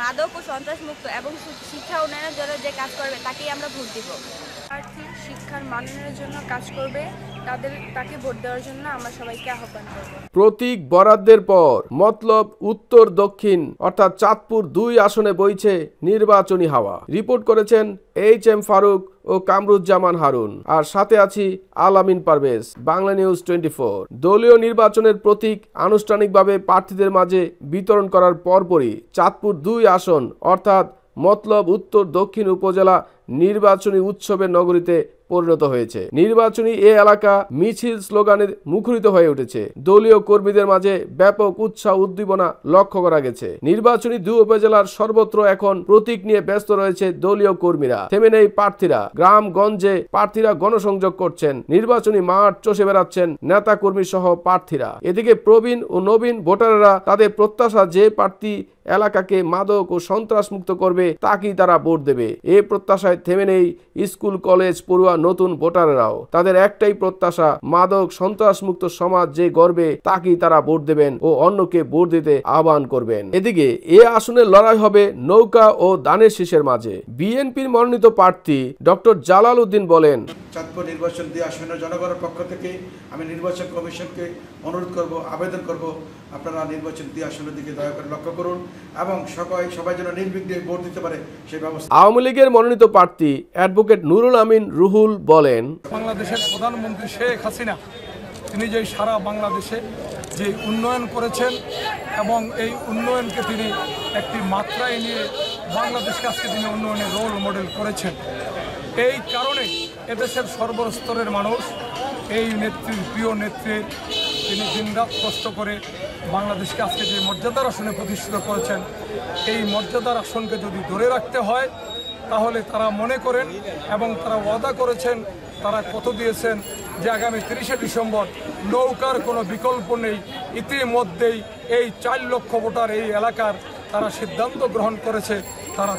মাদক ও সন্ত্রাসমুক্ত এবং শিক্ষা উন্নয়নের জন্য যে কাজ করবে তাকেই আমরা ভোট দিব প্রার্থী শিক্ষার মাননের জন্য কাজ করবে তাদের তাকে ভোট দেওয়ার জন্য আমরা সবাইকে আহ্বান প্রতীক বরাদ্দের পর মতলব উত্তর দক্ষিণ অর্থাৎ চাঁদপুর দুই আসনে বইছে নির্বাচনী হাওয়া রিপোর্ট করেছেন এইচ এম ফারুক ও কামরুজ্জামান হারুন আর সাথে আছি Alamin Parvez Bangla news twenty four দলীয় নির্বাচনের প্রতীক আনুষ্ঠানিকভাবে প্রার্থীদের মাঝে বিতরণ করার পরপরই চাঁদপুর দুই আসন অর্থাৎ মতলব উত্তর দক্ষিণ উপজেলা নির্বাচনী উৎসবের নগরীতে পরিণত হয়েছে নির্বাচনী এ এলাকা মিছিল স্লোগানে মুখরিত হয়ে উঠেছে দলীয় কর্মীদের মাঝে ব্যাপক উৎসাহ উদ্দীপনা লক্ষ্য করা গেছে নির্বাচনী দুই উপজেলার সর্বত্র এখন প্রতীক নিয়ে ব্যস্ত রয়েছে দলীয় কর্মীরা থেমে নেই প্রার্থীরা গ্রামগঞ্জে প্রার্থীরা গণসংযোগ করছেন নির্বাচনী মাঠ চষে বেড়াচ্ছেন নেতা কর্মী সহ প্রার্থীরা এদিকে প্রবীণ ও নবীন ভোটাররা তাদের প্রত্যাশা যে প্রার্থী এলাকাকে মাদক ও সন্ত্রাস মুক্ত করবে তাকেই তারা ভোট দেবে এ প্রত্যাশায় থেমে নেই স্কুল কলেজ পড়ুয়া নতুন ভোটাররাও তাদের একটাই প্রত্যাশা মাদক সন্ত্রাসমুক্ত সমাজ যে গর্বে তাকেই তারা ভোট দেবেন ও অন্যকে ভোট দিতে আহ্বান করবেন এদিকে এ আসনের লড়াই হবে নৌকা ও দানের শীষের মাঝে বিএনপির মনোনীত প্রার্থী ডক্টর জালাল উদ্দিন বলেন চাঁদপুর নির্বাচন দিয়ে আসন্ন জনগণের পক্ষ থেকে আমি নির্বাচন কমিশনকে অনুরোধ করব আবেদন করব আপনারা নির্বাচন দিয়ে আসনের দিকে দয়া করে লক্ষ্য করুন এবং সবাই সবাই যেন নির্বিঘ্নে ভোট দিতে পারে সেই ব্যবস্থা আওয়ামী লীগের মনোনীত প্রার্থী অ্যাডভোকেট নুরুল আমিন রুহুল বলেন বাংলাদেশের প্রধানমন্ত্রী শেখ হাসিনা তিনি যে সারা বাংলাদেশে যে উন্নয়ন করেছেন এবং এই উন্নয়নকে তিনি একটি মাত্রায় নিয়ে বাংলাদেশকে আজকে তিনি উন্নয়নের রোল মডেল করেছেন এই কারণে এদেশের সর্বস্তরের মানুষ এই নেত্রীর প্রিয় নেত্রী তিনি দিনরাত কষ্ট করে বাংলাদেশকে আজকে যে মর্যাদার আসনে প্রতিষ্ঠিত করেছেন এই মর্যাদার আসনকে যদি ধরে রাখতে হয় তাহলে তারা মনে করেন এবং তারা ওয়াদা করেছেন তারা কত দিয়েছেন যে আগামী তিরিশে ডিসেম্বর নৌকার কোনো বিকল্প নেই ইতিমধ্যেই এই চার লক্ষ ভোটার এই এলাকার তারা সিদ্ধান্ত গ্রহণ করেছে তারা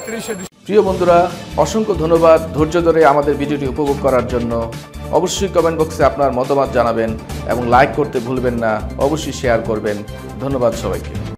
প্রিয় বন্ধুরা অসংখ্য ধন্যবাদ ধৈর্য ধরে আমাদের ভিডিওটি উপভোগ করার জন্য অবশ্যই কমেন্ট বক্সে আপনার মতামত জানাবেন এবং লাইক করতে ভুলবেন না অবশ্যই শেয়ার করবেন ধন্যবাদ সবাইকে